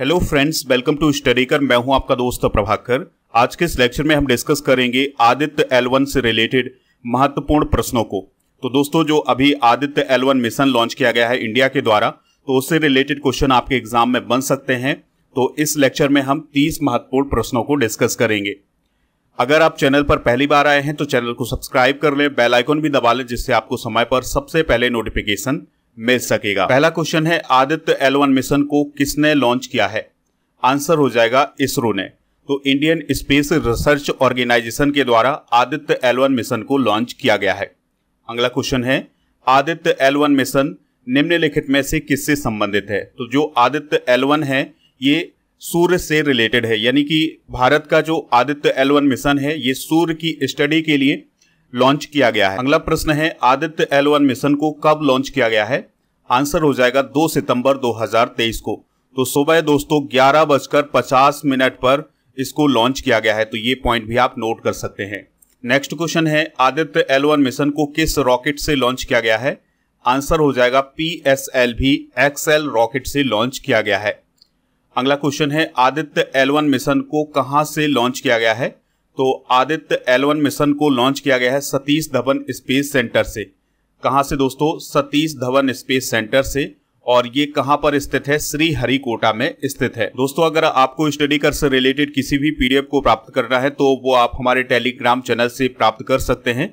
hello friends welcome to study कर मैं हूं आपका दोस्त प्रभाकर आज के इस लेक्चर में हम डिस्कस करेंगे आदित्य एलवन से रिलेटेड महत्वपूर्ण प्रश्नों को तो दोस्तों जो अभी आदित्य वन मिशन लॉन्च किया गया है इंडिया के द्वारा तो उससे रिलेटेड क्वेश्चन आपके एग्जाम में बन सकते हैं तो इस लेक्चर में हम तीस महत्वपूर्ण प्रश्नों को डिस्कस करेंगे अगर आप चैनल पर पहली बार आए हैं तो चैनल को सब्सक्राइब कर लें बेलाइकॉन भी दबा लें जिससे आपको समय पर सबसे पहले नोटिफिकेशन मिल सकेगा पहला क्वेश्चन है आदित्य एल मिशन को किसने लॉन्च किया है आंसर हो जाएगा इसरो ने तो इंडियन स्पेस रिसर्च ऑर्गेनाइजेशन के द्वारा आदित्य एल मिशन को लॉन्च किया गया है अगला क्वेश्चन है आदित्य एल मिशन निम्नलिखित में से किससे संबंधित है तो जो आदित्य एल है ये सूर्य से रिलेटेड है यानी कि भारत का जो आदित्य एल मिशन है ये सूर्य की स्टडी के लिए लॉन्च किया गया है अगला प्रश्न है आदित्य एल वन मिशन को कब लॉन्च किया गया है आंसर हो जाएगा 2 सितंबर 2023 को तो सुबह दोस्तों ग्यारह बजकर पचास मिनट पर इसको लॉन्च किया गया है तो ये पॉइंट भी आप नोट कर सकते हैं नेक्स्ट क्वेश्चन है आदित्य एल वन मिशन को किस रॉकेट से लॉन्च किया गया है आंसर हो जाएगा P S L V XL rocket से लॉन्च किया गया है अगला क्वेश्चन है आदित्य एल वन मिशन को कहां से लॉन्च किया गया है तो आदित्य एल मिशन को लॉन्च किया गया है सतीश धवन स्पेस सेंटर से कहाँ से दोस्तों सतीश धवन स्पेस सेंटर से और ये कहाँ पर स्थित है श्री हरिकोटा में स्थित है दोस्तों अगर आपको स्टडी कर से रिलेटेड किसी भी पीडीएफ को प्राप्त करना है तो वो आप हमारे टेलीग्राम चैनल से प्राप्त कर सकते हैं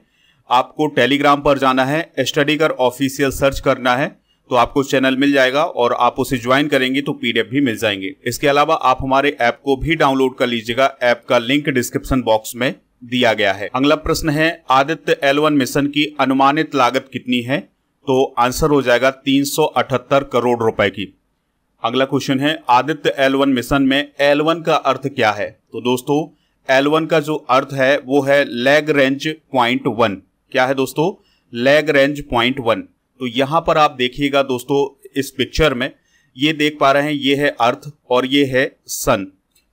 आपको टेलीग्राम पर जाना है स्टडी कर ऑफिशियल सर्च करना है तो आपको चैनल मिल जाएगा और आप उसे ज्वाइन करेंगे तो पीडीएफ भी मिल जाएंगे इसके अलावा आप हमारे ऐप को भी डाउनलोड कर लीजिएगा ऐप का लिंक डिस्क्रिप्शन बॉक्स में दिया गया है अगला प्रश्न है आदित्य एलवन मिशन की अनुमानित लागत कितनी है तो आंसर हो जाएगा तीन करोड़ रुपए की अगला क्वेश्चन है आदित्य एलवन मिशन में एलवन का अर्थ क्या है तो दोस्तों एलवन का जो अर्थ है वो है लेग रेंज पॉइंट वन क्या है दोस्तों लेग रेंज पॉइंट वन तो यहां पर आप देखिएगा दोस्तों इस पिक्चर में ये देख पा रहे हैं ये है अर्थ और ये है सन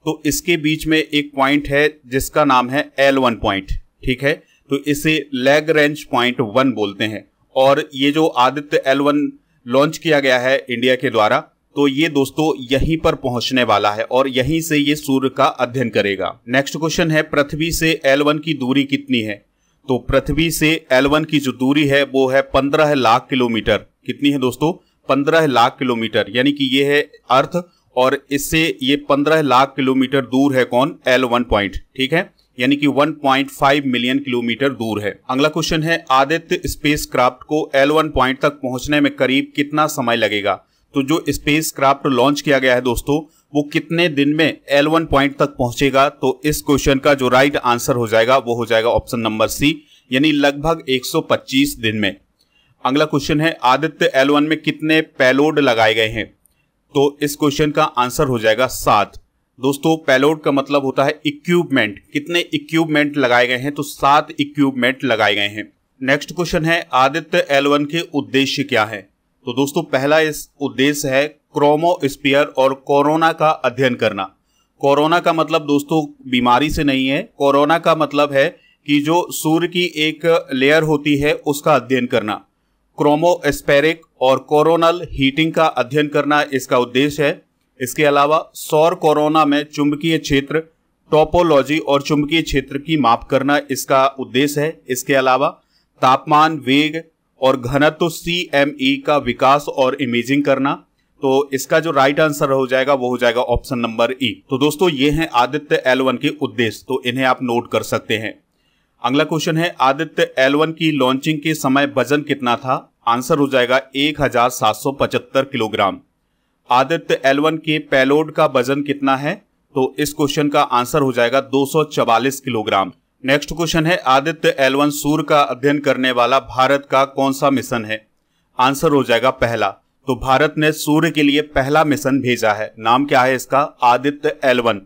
तो इसके बीच में एक पॉइंट है जिसका नाम है एल वन पॉइंट ठीक है तो इसे लेग रेंज पॉइंट वन बोलते हैं और ये जो आदित्य एल वन लॉन्च किया गया है इंडिया के द्वारा तो ये दोस्तों यहीं पर पहुंचने वाला है और यहीं से ये सूर्य का अध्ययन करेगा नेक्स्ट क्वेश्चन है पृथ्वी से एल वन की दूरी कितनी है तो पृथ्वी से L1 की जो दूरी है वो है पंद्रह लाख किलोमीटर कितनी है दोस्तों पंद्रह लाख किलोमीटर यानी कि ये है अर्थ और इससे ये पंद्रह लाख किलोमीटर दूर है कौन एल वन पॉइंट ठीक है यानी कि 1.5 मिलियन किलोमीटर दूर है अगला क्वेश्चन है आदित्य स्पेसक्राफ्ट को L1 पॉइंट तक पहुंचने में करीब कितना समय लगेगा तो जो स्पेस क्राफ्ट लॉन्च किया गया है दोस्तों वो कितने दिन में एल वन पॉइंट तक पहुंचेगा तो इस क्वेश्चन का जो राइट आंसर हो जाएगा वो हो जाएगा ऑप्शन नंबर सी यानी लगभग 125 दिन में अगला क्वेश्चन है आदित्य एल वन में कितने पेलोड लगाए गए हैं तो इस क्वेश्चन का आंसर हो जाएगा सात दोस्तों पेलोड का मतलब होता है इक्विपमेंट कितने इक्विपमेंट लगाए गए हैं तो सात इक्विपमेंट लगाए गए हैं नेक्स्ट क्वेश्चन है आदित्य एल वन के उद्देश्य क्या है तो दोस्तों पहला इस उद्देश्य है क्रोमोस्पियर और कोरोना का अध्ययन करना कोरोना का मतलब दोस्तों बीमारी से नहीं है कोरोना का मतलब है कि जो सूर्य की एक लेयर होती है उसका अध्ययन करना क्रोमोस्पेरिक और कोरोनल हीटिंग का अध्ययन करना इसका उद्देश्य है इसके अलावा सौर कोरोना में चुंबकीय क्षेत्र टोपोलॉजी और चुंबकीय क्षेत्र की माप करना इसका उद्देश्य है इसके अलावा तापमान वेग और घनत्व सी एम ई का विकास और इमेजिंग करना तो इसका जो राइट आंसर हो जाएगा वो हो जाएगा ऑप्शन नंबर ई तो दोस्तों ये हैं आदित्य एल वन के उद्देश्य तो इन्हें आप नोट कर सकते हैं अगला क्वेश्चन है आदित्य एल वन की लॉन्चिंग के समय वजन कितना था आंसर हो जाएगा पचहत्तर किलोग्राम आदित्य एल वन के पेलोड का वजन कितना है तो इस क्वेश्चन का आंसर हो जाएगा चवालीस किलोग्राम नेक्स्ट क्वेश्चन है आदित्य एलवन सूर्य का अध्ययन करने वाला भारत का कौन सा मिशन है आंसर हो जाएगा पहला तो भारत ने सूर्य के लिए पहला मिशन भेजा है नाम क्या है इसका Aditya L one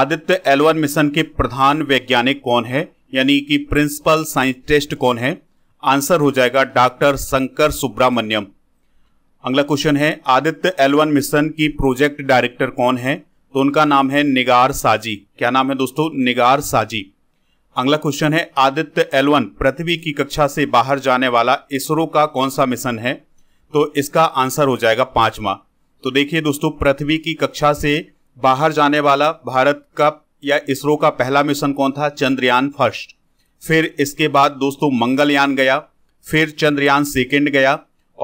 Aditya L one mission के प्रधान वैज्ञानिक कौन है यानी कि प्रिंसिपल साइंटिस्ट कौन है आंसर हो जाएगा डॉक्टर शंकर सुब्रमण्यम अगला क्वेश्चन है आदित्य एलवन मिशन की प्रोजेक्ट डायरेक्टर कौन है तो उनका नाम है निगार साजी क्या नाम है दोस्तों निगार साजी अगला क्वेश्चन है आदित्य एलवन पृथ्वी की कक्षा से बाहर जाने वाला इसरो का कौन सा मिशन है तो इसका आंसर हो जाएगा पांचवा तो देखिए दोस्तों पृथ्वी की कक्षा से बाहर जाने वाला भारत का या इसरो का पहला मिशन कौन था चंद्रयान फर्स्ट फिर इसके बाद दोस्तों मंगलयान गया फिर चंद्रयान सेकेंड गया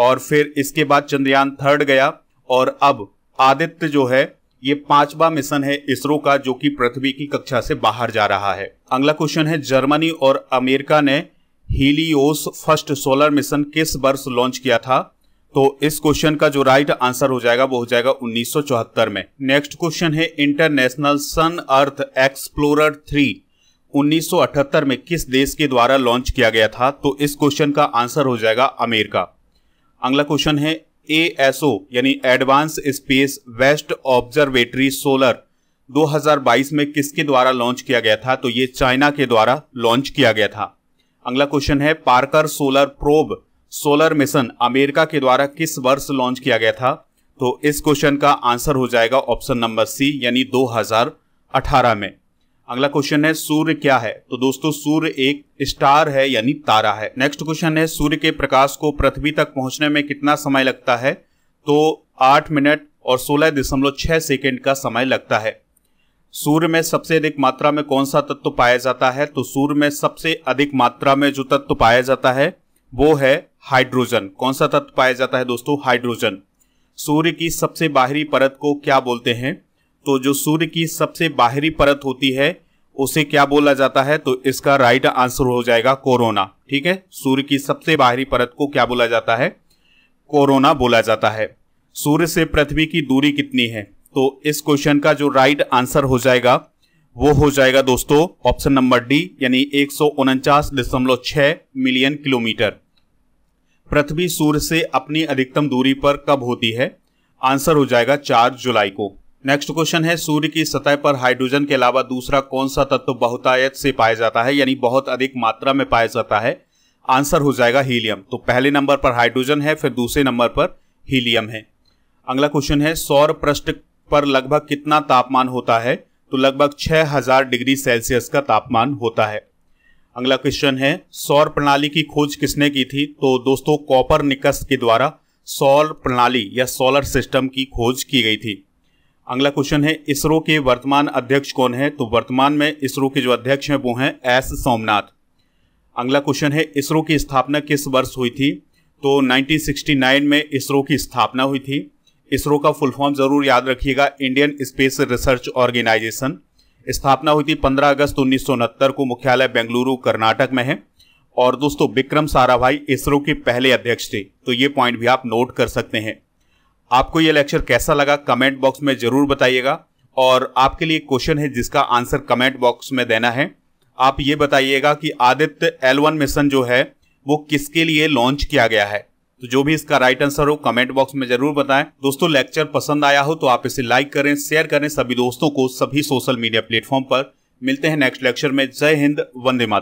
और फिर इसके बाद चंद्रयान थर्ड गया और अब आदित्य जो है ये पांचवा मिशन है इसरो का जो कि पृथ्वी की कक्षा से बाहर जा रहा है अगला क्वेश्चन है जर्मनी और अमेरिका ने हीलियोस फर्स्ट सोलर मिशन किस वर्ष लॉन्च किया था तो इस क्वेश्चन का जो राइट आंसर हो जाएगा वो हो जाएगा 1974 में नेक्स्ट क्वेश्चन है international sun earth explorer three 1978 में किस देश के द्वारा लॉन्च किया गया था तो इस क्वेश्चन का आंसर हो जाएगा अमेरिका अगला क्वेश्चन है ए ओ यानी advance space based observatory solar 2022 में किसके द्वारा लॉन्च किया गया था तो ये चाइना के द्वारा लॉन्च किया गया था अगला क्वेश्चन है Parker solar probe solar mission America के द्वारा किस वर्ष लॉन्च किया गया था तो इस क्वेश्चन का आंसर हो जाएगा ऑप्शन नंबर सी यानी 2018 में अगला क्वेश्चन है सूर्य क्या है तो दोस्तों सूर्य एक स्टार है यानी तारा है नेक्स्ट क्वेश्चन है सूर्य के प्रकाश को पृथ्वी तक पहुंचने में कितना समय लगता है तो आठ मिनट और सोलह दशमलव छह सेकेंड का समय लगता है सूर्य में सबसे अधिक मात्रा में कौन सा तत्व पाया जाता है तो सूर्य में सबसे अधिक मात्रा में जो तत्व पाया जाता है वो है हाइड्रोजन कौन सा तत्व पाया जाता है दोस्तों हाइड्रोजन सूर्य की सबसे बाहरी परत को क्या बोलते हैं तो जो सूर्य की सबसे बाहरी परत होती है उसे क्या बोला जाता है तो इसका राइट आंसर हो जाएगा कोरोना ठीक है सूर्य की सबसे बाहरी परत को क्या बोला जाता है कोरोना बोला जाता है सूर्य से पृथ्वी की दूरी कितनी है तो इस क्वेश्चन का जो राइट आंसर हो जाएगा वो हो जाएगा दोस्तों ऑप्शन नंबर डी यानी एक मिलियन किलोमीटर पृथ्वी सूर्य से अपनी अधिकतम दूरी पर कब होती है आंसर हो जाएगा चार जुलाई को नेक्स्ट क्वेश्चन है सूर्य की सतह पर हाइड्रोजन के अलावा दूसरा कौन सा तत्व बहुतायत से पाया जाता है यानी बहुत अधिक मात्रा में पाया जाता है आंसर हो जाएगा हीलियम तो पहले नंबर पर हाइड्रोजन है फिर दूसरे नंबर पर हीलियम है अगला क्वेश्चन है सौर पृष्ठ पर लगभग कितना तापमान होता है तो लगभग 6000 डिग्री सेल्सियस का तापमान होता है अगला क्वेश्चन है सौर प्रणाली की खोज किसने की थी तो दोस्तों कॉपर निकस के द्वारा सौर प्रणाली या सोलर सिस्टम की खोज की गई थी अगला क्वेश्चन है इसरो के वर्तमान अध्यक्ष कौन है तो वर्तमान में इसरो के जो अध्यक्ष हैं वो हैं एस सोमनाथ अगला क्वेश्चन है इसरो की स्थापना किस वर्ष हुई थी तो 1969 में इसरो की स्थापना हुई थी इसरो का फुल फॉर्म जरूर याद रखिएगा इंडियन स्पेस रिसर्च ऑर्गेनाइजेशन स्थापना हुई थी 15 अगस्त उन्नीस को मुख्यालय बेंगलुरु कर्नाटक में है और दोस्तों विक्रम साराभाई इसरो के पहले अध्यक्ष थे तो ये पॉइंट भी आप नोट कर सकते हैं आपको ये लेक्चर कैसा लगा कमेंट बॉक्स में जरूर बताइएगा और आपके लिए क्वेश्चन है जिसका आंसर कमेंट बॉक्स में देना है आप ये बताइएगा कि आदित्य एल वन मिशन जो है वो किसके लिए लॉन्च किया गया है तो जो भी इसका राइट आंसर हो कमेंट बॉक्स में जरूर बताएं दोस्तों लेक्चर पसंद आया हो तो आप इसे लाइक करें शेयर करें सभी दोस्तों को सभी सोशल मीडिया प्लेटफॉर्म पर मिलते हैं नेक्स्ट लेक्चर में जय हिंद वंदे मातृ